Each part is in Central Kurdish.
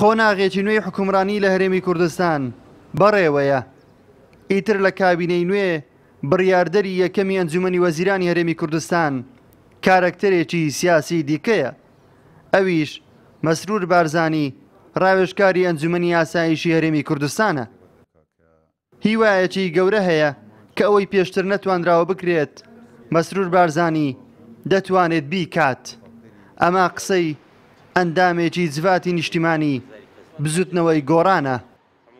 قۆناغێکی نوێی حکومرانی لە هەرێمی کوردستان بەڕێوەیە ئیتر لە کابینەی نوێ بڕاردەری یەکەمی ئەنجومی وەزیرانی هەرێمی کوردستان کارکتەرێکی سیاسی دیکەیە ئەویش مەسرور بارزانی ڕاوێشکاری ئەنجومی یاساییشی هەرێمی کوردستانە هیوایەکی گەورە هەیە کە ئەوەی پێشتر نەتوانراوە بکرێت مەسرور بارزانی دەتوانێت بیکات ئەما قسەی ئەندامێکی جواتی نیشتیمانی بزوتنەوەی گۆرانە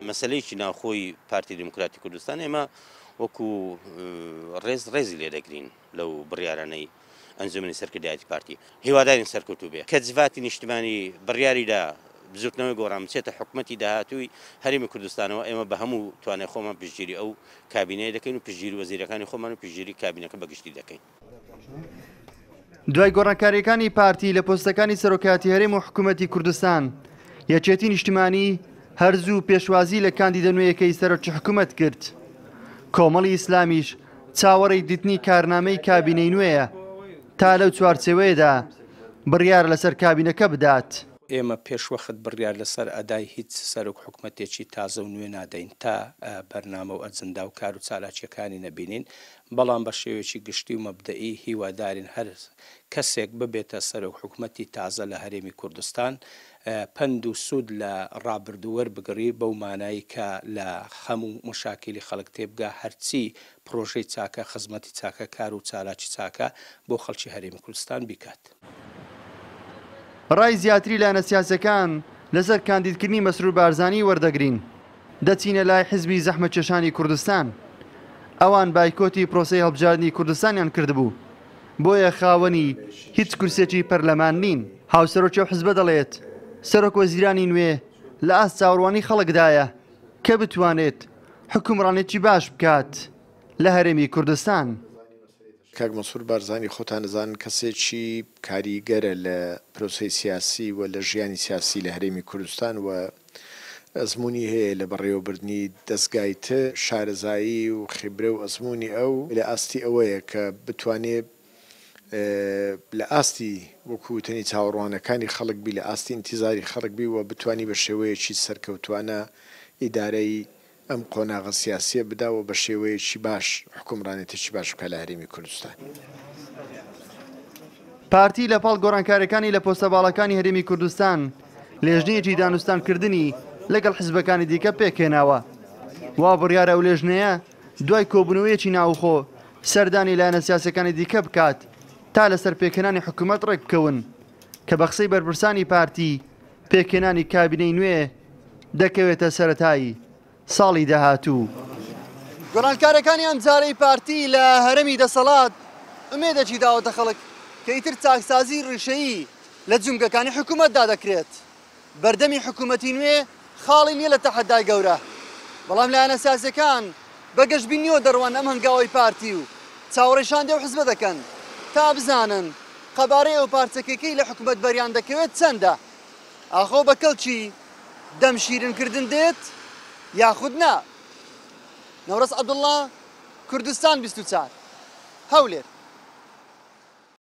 مەسلەیەکی ناوخۆی پارتی دموکراتی کوردستان ئێمە وەکو ڕێز ڕێزی لێ دەگرین لەو بڕیارانەی ئەنجومنی سەرکردایەتی پارتی هیوادارین سەرکەوتو بێ کە جڤاتی نیشتمانی بڕیاریدا بزوتنەوەی گۆڕام بچێتە حکوومەتتی داهاتووی هەرمی کوردستانەوە ئێمە بە هەموو توانای خۆمان پشتگیری ئەو کابینەیە دەکەین و پشتگیری وەزیرەکانی خۆمان و پشتگیری کابینەکە بەگشتی دەکەین. دوای گۆڕانکاریەکانی پارتی لە پۆستەکانی سەرۆکاتی هەرێم و حکوومەتتی کوردستان یەکێتی نیشتمانی هەرزوو پێشوازی لە کاندیدە نوێیەکەی سەرچ حکوومەت کرد. کۆمەڵی ئیسلامیش چاوەڕی دیتنی کارنامەی کابینەی نوێیە تا لەو چوارچێوەیەدا بڕیار لەسەر کابینەکە بدات. ئێمە پێشوەخت بڕیار لەسەر ئەدای هیچ سەرک حکوومەتێکی تازە و نوێ نادەین تا بەرنامە و ئەزندا و کار و چالاکیەکانی نەبینین بەڵام بە شێوێکی گشتی و مەبدەئی هیوادارین هەر کەسێک ببێتە سەرک حکوومەتتی تازە لە هەرێمی کوردستان پند و سوود لە ڕابردووەەر بگری بەو مانایی کە لە خەموو مشاکیلی خەڵک تێبگا هەرچی پرۆژەی چاکە خزمەتی چاکە کار و چالاکی چاکە بۆ خەڵکی هەرێمی کوردستان بیکات. ڕای زیاتری لاەنە سیاسەکان لەسەر کاندیدکردنی مەسرور بارزانانی وەردەگرین دەچینە لای حزبی زەحمە چێشانی کوردستان ئەوان بایکۆتی پرۆسی هەڵبژاردننی کوردستانیان کردبوو بۆیە خاوەنی هیچ کورسێکی پەرلەمان نین هاوسەرۆکی حزبە دەڵێت سەرۆکۆ زیرانی نوێ لە ئاس چاوەڕوانی خەڵکدایە کە بتوانێت حکومڕانێکی باش بکات لە هەرێمی کوردستان. کاک مەسوور بارزانانی خۆتان نزان کەسێکی کاریگەرە لە پرۆسی سیاسی و لە ژیانی سیاسی لە هەرێمی کوردستان و ئەزمموی هەیە لە بەڕێوەبردننی دەستگایتە شارەزایی و خیبرە و ئەزمموی ئەو لە ئاستی ئەوەیە کە بتوانێت لە ئاستی وەکوتنی چاوەڕوانەکانی خەڵک بی لە ئاستی انتیزاری خەڵک بی و بتانی بە شێوەیەکی سەرکەوتوانە ئیدارەی ئەم قۆناغە سیاسیە بداوە بە شێوەیەکی باش حکومڕانێتێکی باش بکە لە هەرێمی کوردستان. پارتی لەپاڵ گۆڕانکاریەکانی لە پۆستە باڵەکانی هەرێمی کوردستان لێژنەیەکی دانوستانکردنی لەگەڵ حزبەکانی دیکە پێکێناوە. وا بڕیارە و لێژنەیە دوای کۆبنەوەیەکی ناوخۆ سەردانی لایەنە سیاسەکانی دیکە بکات تا لە سەر پێکەنانی حکوومەت ڕێککەون کە بەخسەی بەرپرسانی پارتی پێکێنانی کابینەی نوێ دەکەوێتە سەتایی. ساڵی داهاتوو. گۆرانکارەکانی ئەم جارەی پارتی لە هەرمی دەسەڵات ئومێدەکی داوەتە خەڵک کە ئیتر چاکسازی ڕیشەیی لە جونگەکانی حکوومەتدا دەکرێت. بەردەمی حکوومەتی نوێ خاڵی نییە لە تەحەدای گەورە. بەڵام لایەنە سیاسەکان بەگەشتبینیەوە دەڕوان ئەم هەنگاوی پارتی و چاوەڕێشان دێ و حزبە دەکەن تا بزانن قەبارەی ئەو پارچەکەکەی لە حکوومەت بەریان دەکەوێت چەندە. ئاخۆ بە کەڵکی دەمشیرنکردن دێت؟ يا خدنا نورس عبد الله كردستان بستوتار هولير